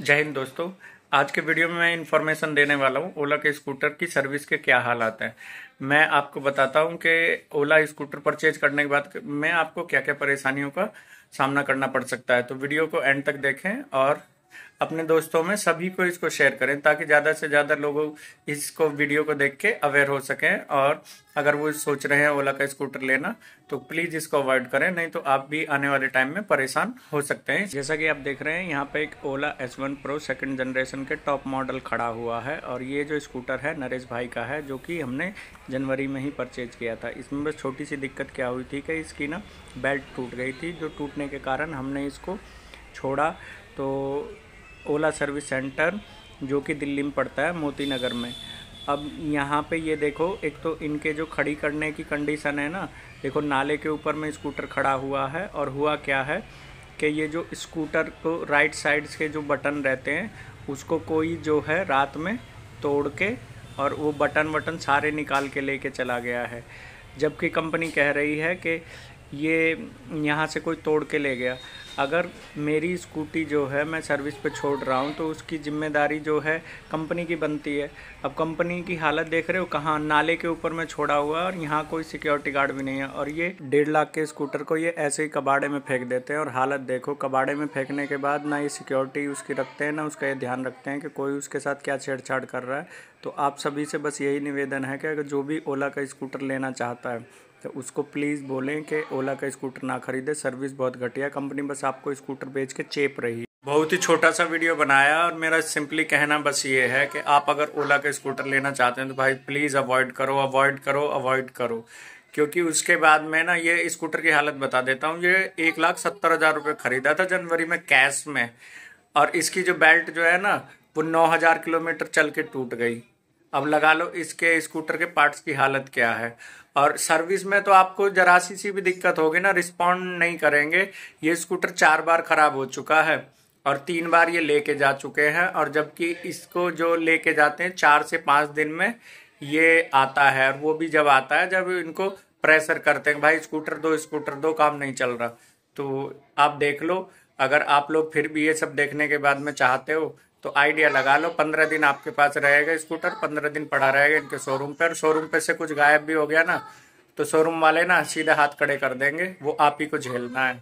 जय हिंद दोस्तों आज के वीडियो में मैं इन्फॉर्मेशन देने वाला हूँ ओला के स्कूटर की सर्विस के क्या हालात हैं मैं आपको बताता हूँ कि ओला स्कूटर परचेज करने के बाद में आपको क्या क्या परेशानियों का सामना करना पड़ सकता है तो वीडियो को एंड तक देखें और अपने दोस्तों में सभी को इसको शेयर करें ताकि ज़्यादा से ज़्यादा लोग इसको वीडियो को देख के अवेयर हो सकें और अगर वो सोच रहे हैं ओला का स्कूटर लेना तो प्लीज़ इसको अवॉइड करें नहीं तो आप भी आने वाले टाइम में परेशान हो सकते हैं जैसा कि आप देख रहे हैं यहाँ पे एक Ola S one pro second generation के टॉप मॉडल खड़ा हुआ है और ये जो स्कूटर है नरेश भाई का है जो कि हमने जनवरी में ही परचेज किया था इसमें बस छोटी सी दिक्कत क्या हुई थी कि इसकी ना बेल्ट टूट गई थी जो टूटने के कारण हमने इसको छोड़ा तो ओला सर्विस सेंटर जो कि दिल्ली में पड़ता है मोती नगर में अब यहाँ पे ये देखो एक तो इनके जो खड़ी करने की कंडीशन है ना देखो नाले के ऊपर में स्कूटर खड़ा हुआ है और हुआ क्या है कि ये जो स्कूटर को राइट साइड के जो बटन रहते हैं उसको कोई जो है रात में तोड़ के और वो बटन वटन सारे निकाल के लेके चला गया है जबकि कंपनी कह रही है कि ये यहाँ से कोई तोड़ के ले गया अगर मेरी स्कूटी जो है मैं सर्विस पे छोड़ रहा हूँ तो उसकी ज़िम्मेदारी जो है कंपनी की बनती है अब कंपनी की हालत देख रहे हो कहाँ नाले के ऊपर मैं छोड़ा हुआ है और यहाँ कोई सिक्योरिटी गार्ड भी नहीं है और ये डेढ़ लाख के स्कूटर को ये ऐसे ही कबाड़े में फेंक देते हैं और हालत देखो कबाड़े में फेंकने के बाद ना ये सिक्योरिटी उसकी रखते हैं ना उसका ये ध्यान रखते हैं कि कोई उसके साथ क्या छेड़छाड़ कर रहा है तो आप सभी से बस यही निवेदन है कि अगर जो भी ओला का स्कूटर लेना चाहता है तो उसको प्लीज़ बोलें कि ओला का स्कूटर ना खरीदे सर्विस बहुत घटिया कंपनी बस आपको स्कूटर बेच के चेप रही बहुत ही छोटा सा वीडियो बनाया और मेरा सिंपली कहना बस ये है कि आप अगर ओला का स्कूटर लेना चाहते हैं तो भाई प्लीज़ अवॉइड करो अवॉइड करो अवॉइड करो क्योंकि उसके बाद में ना ये स्कूटर की हालत बता देता हूँ ये एक लाख सत्तर हज़ार रुपये ख़रीदा था जनवरी में कैश में और इसकी जो बेल्ट जो है ना वो नौ हज़ार किलोमीटर चल के टूट गई अब लगा लो इसके स्कूटर के पार्ट्स की हालत क्या है और सर्विस में तो आपको जरा सी सी भी दिक्कत होगी ना रिस्पॉन्ड नहीं करेंगे ये स्कूटर चार बार ख़राब हो चुका है और तीन बार ये लेके जा चुके हैं और जबकि इसको जो लेके जाते हैं चार से पाँच दिन में ये आता है और वो भी जब आता है जब इनको प्रेशर करते हैं भाई स्कूटर दो स्कूटर दो काम नहीं चल रहा तो आप देख लो अगर आप लोग फिर भी ये सब देखने के बाद में चाहते हो तो आइडिया लगा लो पंद्रह दिन आपके पास रहेगा स्कूटर पंद्रह दिन पड़ा रहेगा इनके शोरूम पे और शोरूम पे से कुछ गायब भी हो गया ना तो शोरूम वाले ना सीधे हाथ खड़े कर देंगे वो आप ही को झेलना है